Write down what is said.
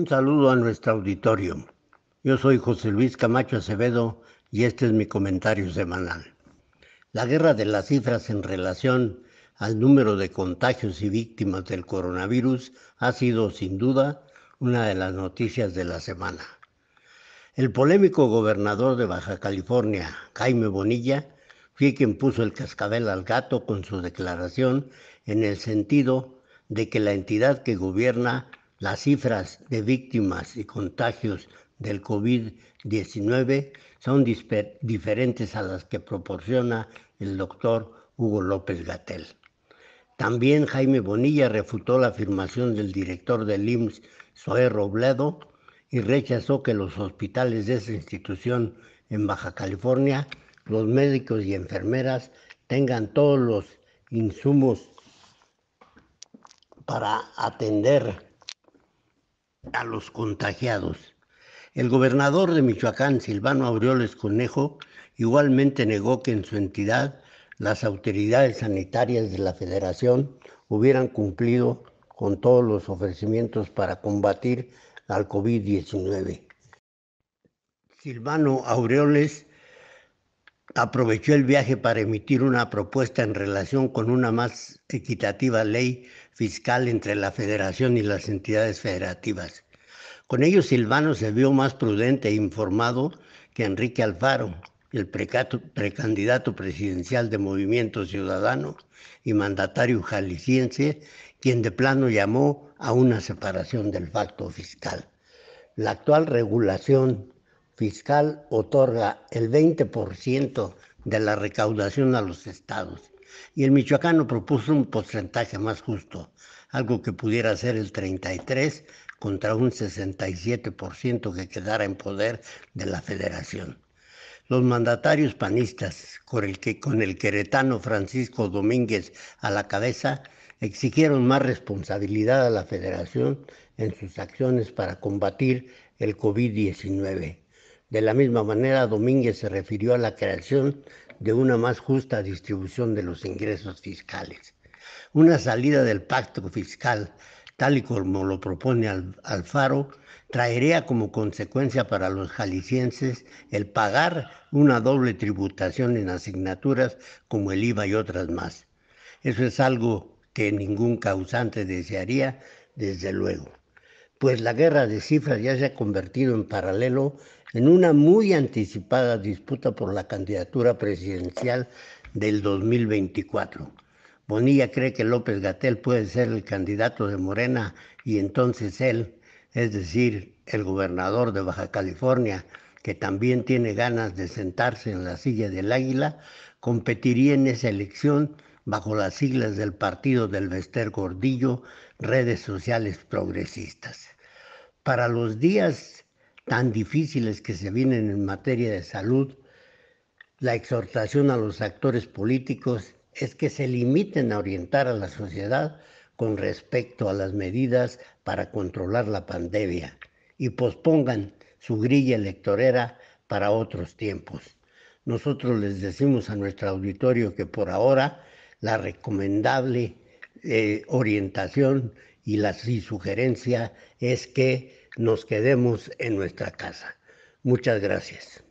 Un saludo a nuestro auditorio. Yo soy José Luis Camacho Acevedo y este es mi comentario semanal. La guerra de las cifras en relación al número de contagios y víctimas del coronavirus ha sido sin duda una de las noticias de la semana. El polémico gobernador de Baja California, Jaime Bonilla, fue quien puso el cascabel al gato con su declaración en el sentido de que la entidad que gobierna las cifras de víctimas y contagios del COVID-19 son diferentes a las que proporciona el doctor Hugo López Gatel. También Jaime Bonilla refutó la afirmación del director del IMSS, Zoé Robledo, y rechazó que los hospitales de esa institución en Baja California, los médicos y enfermeras tengan todos los insumos para atender a los contagiados. El gobernador de Michoacán, Silvano Aureoles Conejo, igualmente negó que en su entidad las autoridades sanitarias de la federación hubieran cumplido con todos los ofrecimientos para combatir al COVID-19. Silvano Aureoles aprovechó el viaje para emitir una propuesta en relación con una más equitativa ley fiscal entre la federación y las entidades federativas. Con ello Silvano se vio más prudente e informado que Enrique Alfaro, el precandidato presidencial de Movimiento Ciudadano y mandatario jalisciense, quien de plano llamó a una separación del pacto fiscal. La actual regulación fiscal otorga el 20% de la recaudación a los estados y el michoacano propuso un porcentaje más justo, algo que pudiera ser el 33 contra un 67% que quedara en poder de la federación. Los mandatarios panistas, con el, con el queretano Francisco Domínguez a la cabeza, exigieron más responsabilidad a la federación en sus acciones para combatir el COVID-19. De la misma manera, Domínguez se refirió a la creación de una más justa distribución de los ingresos fiscales. Una salida del pacto fiscal, tal y como lo propone Alfaro, traería como consecuencia para los jaliscienses el pagar una doble tributación en asignaturas como el IVA y otras más. Eso es algo que ningún causante desearía, desde luego pues la guerra de cifras ya se ha convertido en paralelo en una muy anticipada disputa por la candidatura presidencial del 2024. Bonilla cree que López Gatel puede ser el candidato de Morena y entonces él, es decir, el gobernador de Baja California, que también tiene ganas de sentarse en la silla del águila, competiría en esa elección bajo las siglas del partido del Vester Gordillo, redes sociales progresistas. Para los días tan difíciles que se vienen en materia de salud, la exhortación a los actores políticos es que se limiten a orientar a la sociedad con respecto a las medidas para controlar la pandemia y pospongan su grilla electorera para otros tiempos. Nosotros les decimos a nuestro auditorio que por ahora la recomendable eh, orientación y la sugerencia es que nos quedemos en nuestra casa. Muchas gracias.